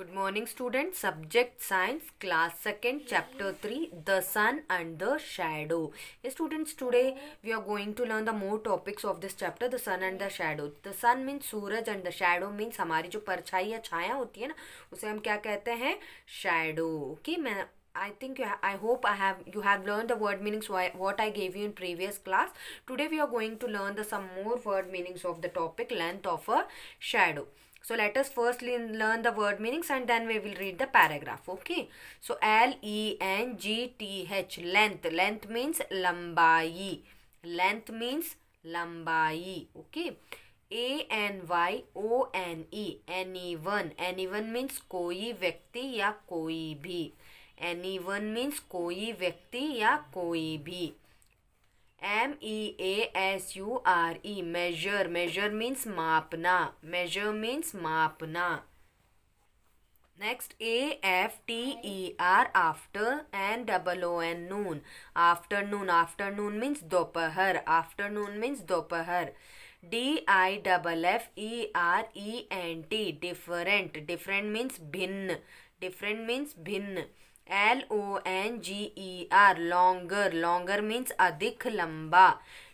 Good morning students. Subject Science Class 2nd Chapter 3 The Sun and the Shadow. Hey, students today we are going to learn the more topics of this chapter The Sun and the Shadow. The Sun means Suraj and the Shadow means हमारी जो परछाई या छाया होती है ना उसे हम क्या कहते हैं Shadow. Okay, मैं I think you I hope I have you have learned the word meanings what I gave you in previous class. Today we are going to learn the some more word meanings of the topic length of a shadow. So let us first learn the word meanings and then we will read the paragraph. Okay. So L E N G T H length. Length means lambai. Length means lambai. Okay. A N Y O N E. Anyone. Anyone means koi vyakti ya koi bhi. Anyone means koi vyakti ya koi bhi. M E A S U R E measure measure means मापना measure means मापना next A F T E R after N double O N noon afternoon afternoon means दोपहर afternoon means दोपहर D I double F E R E N T different different means भिन्न different means भिन्न L O N G E R longer longer means अधिक लंबा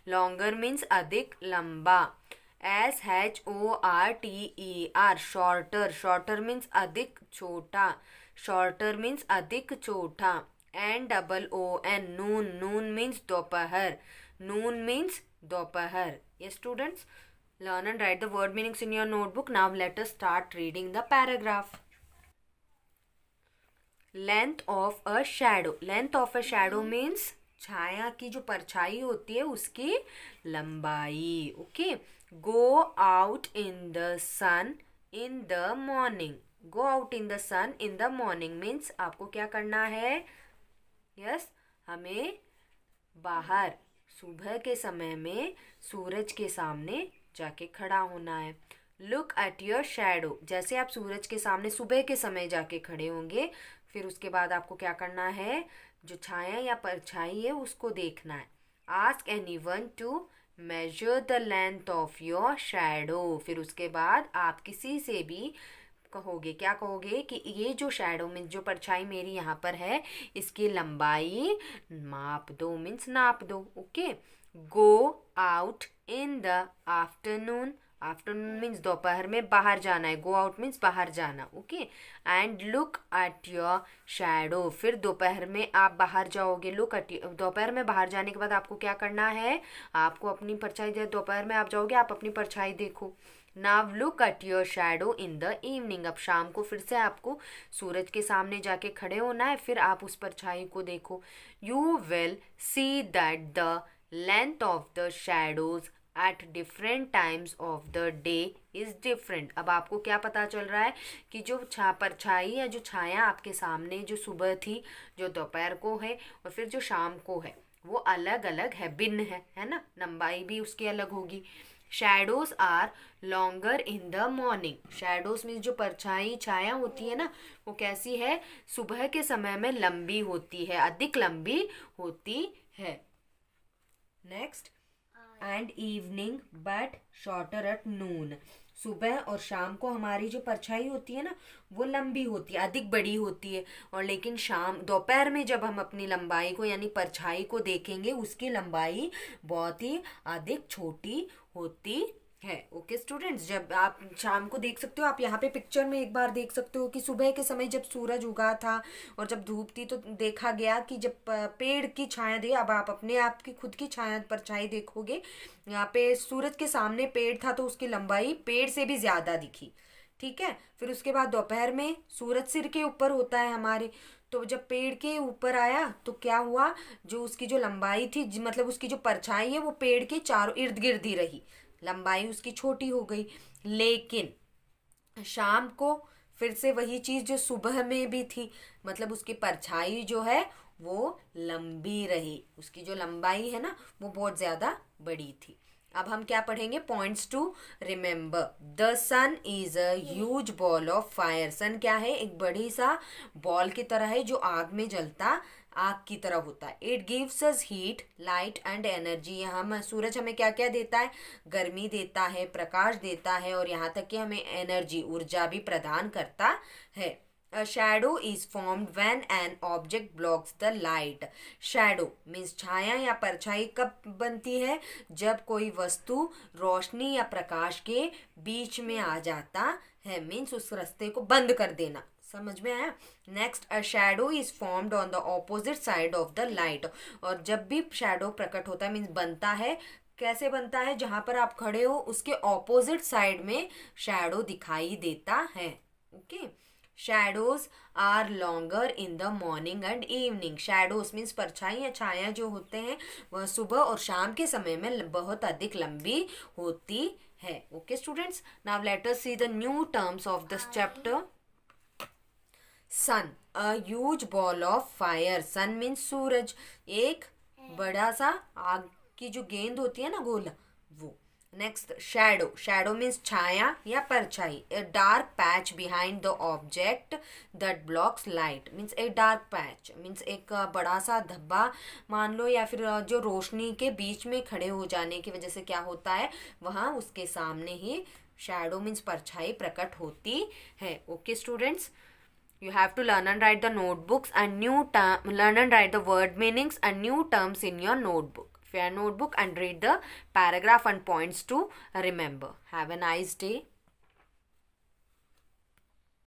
longer means अधिक लंबा S H O R T E R shorter shorter means अधिक छोटा shorter means अधिक छोटा N double O N noon noon means दोपहर नून मीन्स दोपहर ये students learn and write the word meanings in your notebook now let us start reading the paragraph length of a shadow length of a shadow means छाया की जो परछाई होती है उसकी लंबाई okay go out in the sun in the morning go out in the sun in the morning means आपको क्या करना है यस yes, हमें बाहर सुबह के समय में सूरज के सामने जाके खड़ा होना है लुक एट योर शेडो जैसे आप सूरज के सामने सुबह के समय जाके खड़े होंगे फिर उसके बाद आपको क्या करना है जो छाया या परछाई है उसको देखना है ask anyone to measure the length of your shadow फिर उसके बाद आप किसी से भी कहोगे क्या कहोगे कि ये जो शेडो मीन्स जो परछाई मेरी यहाँ पर है इसकी लंबाई माप दो मीन्स नाप दो okay go out in the afternoon afternoon means दोपहर में बाहर जाना है गो आउट मीन्स बाहर जाना okay and look at your shadow फिर दोपहर में आप बाहर जाओगे लुक एट दोपहर में बाहर जाने के बाद आपको क्या करना है आपको अपनी परछाई दोपहर में आप जाओगे आप अपनी परछाई देखो now look at your shadow in the evening अब शाम को फिर से आपको सूरज के सामने जाके खड़े होना है फिर आप उस परछाई को देखो you will see that the length of the shadows at different times of the day is different अब आपको क्या पता चल रहा है कि जो छा परछाई या जो छाया आपके सामने जो सुबह थी जो दोपहर को है और फिर जो शाम को है वो अलग अलग है भिन्न है है ना लंबाई भी उसकी अलग होगी shadows are longer in the morning shadows means जो परछाई छाया होती है ना वो कैसी है सुबह के समय में लंबी होती है अधिक लंबी होती है next and evening but shorter at noon सुबह और शाम को हमारी जो परछाई होती है ना वो लंबी होती है अधिक बड़ी होती है और लेकिन शाम दोपहर में जब हम अपनी लंबाई को यानी परछाई को देखेंगे उसकी लंबाई बहुत ही अधिक छोटी होती है ओके okay, स्टूडेंट्स जब आप शाम को देख सकते हो आप यहाँ पे पिक्चर में एक बार देख सकते हो कि सुबह के समय जब सूरज उगा था और जब धूप थी तो देखा गया कि जब पेड़ की छाया दी अब आप अपने आप की खुद की छाया परछाई देखोगे यहाँ पे सूरज के सामने पेड़ था तो उसकी लंबाई पेड़ से भी ज़्यादा दिखी ठीक है फिर उसके बाद दोपहर में सूरज सिर के ऊपर होता है हमारे तो जब पेड़ के ऊपर आया तो क्या हुआ जो उसकी जो लंबाई थी मतलब उसकी जो परछाई है वो पेड़ के चारों इर्द गिर्द ही रही लंबाई उसकी छोटी हो गई लेकिन शाम को फिर से वही चीज़ जो सुबह में भी थी मतलब उसकी परछाई जो है वो लंबी रही उसकी जो लंबाई है ना वो बहुत ज़्यादा बड़ी थी अब हम क्या पढ़ेंगे points to remember the sun is a huge ball of fire sun क्या है एक बड़ी सा बॉल की तरह है जो आग में जलता आग की तरह होता है it gives us heat light and energy यहाँ हम सूरज हमें क्या क्या देता है गर्मी देता है प्रकाश देता है और यहाँ तक कि हमें एनर्जी ऊर्जा भी प्रदान करता है a shadow is formed when an object blocks the light shadow means छाया या परछाई कब बनती है जब कोई वस्तु रोशनी या प्रकाश के बीच में आ जाता है मीन्स उस रास्ते को बंद कर देना समझ में आया next a shadow is formed on the opposite side of the light और जब भी शेडो प्रकट होता है मीन्स बनता है कैसे बनता है जहाँ पर आप खड़े हो उसके ऑपोजिट साइड में शेडो दिखाई देता है okay okay? Shadows are longer in the morning and evening shadows means परछाई या छाया जो होते हैं वह सुबह और शाम के समय में बहुत अधिक लंबी होती है okay students now let see the new terms of this chapter sun a ball of fire sun means सूरज एक बड़ा सा आग की जो गेंद होती है ना गोल वो नेक्स्ट शेडो शेडो मीन्स छाया या परछाई a dark patch behind the object that blocks light means a dark patch means एक बड़ा सा धब्बा मान लो या फिर जो रोशनी के बीच में खड़े हो जाने की वजह से क्या होता है वहाँ उसके सामने ही शेडो मीन्स परछाई प्रकट होती है okay okay, students You have to learn and write the notebooks and new term, learn and write the word meanings and new terms in your notebook. Fair notebook and read the paragraph and points to remember. Have a nice day.